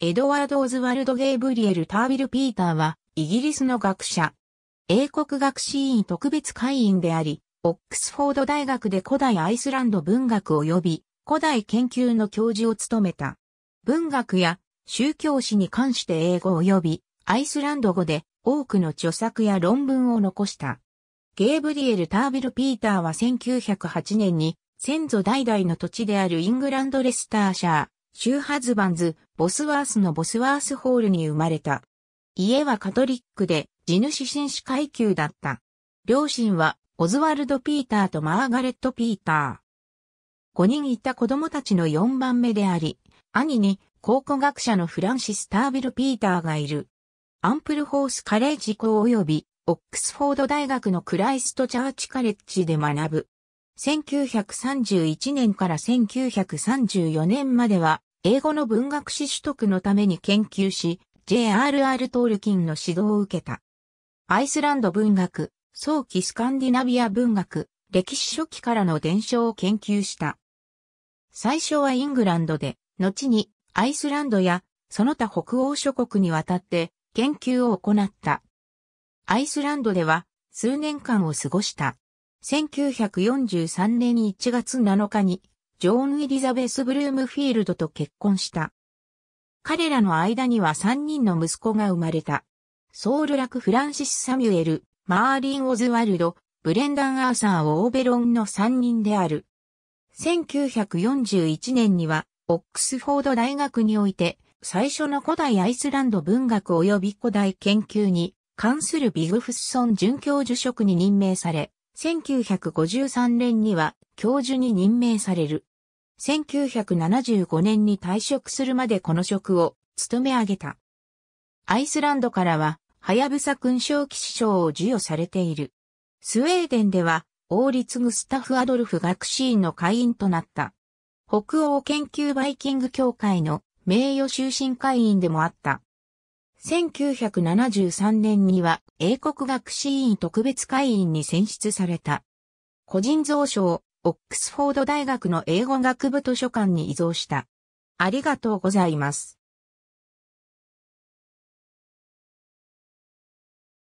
エドワード・オズワルド・ゲイブリエル・タービル・ピーターは、イギリスの学者。英国学士院特別会員であり、オックスフォード大学で古代アイスランド文学及び古代研究の教授を務めた。文学や宗教史に関して英語及びアイスランド語で多くの著作や論文を残した。ゲイブリエル・タービル・ピーターは1908年に先祖代々の土地であるイングランド・レスターシャー、シューハズバンズ、ボスワースのボスワースホールに生まれた。家はカトリックで、地主紳士階級だった。両親は、オズワルド・ピーターとマーガレット・ピーター。5人いた子供たちの4番目であり、兄に考古学者のフランシス・タービル・ピーターがいる。アンプルホース・カレッジ校及び、オックスフォード大学のクライスト・チャーチ・カレッジで学ぶ。1931年から1934年までは、英語の文学史取得のために研究し、J.R.R. トールキンの指導を受けた。アイスランド文学、早期スカンディナビア文学、歴史初期からの伝承を研究した。最初はイングランドで、後にアイスランドやその他北欧諸国にわたって研究を行った。アイスランドでは数年間を過ごした。1943年1月7日にジョーン・エリザベス・ブルームフィールドと結婚した。彼らの間には3人の息子が生まれた。ソウルラク・フランシス・サミュエル、マーリン・オズワルド、ブレンダン・アーサー・オーベロンの3人である。1941年には、オックスフォード大学において、最初の古代アイスランド文学及び古代研究に関するビグフッソン准教授職に任命され、1953年には教授に任命される。1975年に退職するまでこの職を務め上げた。アイスランドからは、はやぶさ勲章騎士賞を授与されている。スウェーデンでは、王立グスタフ・アドルフ学士院の会員となった。北欧研究バイキング協会の名誉終身会員でもあった。1973年には英国学士院特別会員に選出された。個人蔵書をオックスフォード大学の英語学部図書館に移存した。ありがとうございます。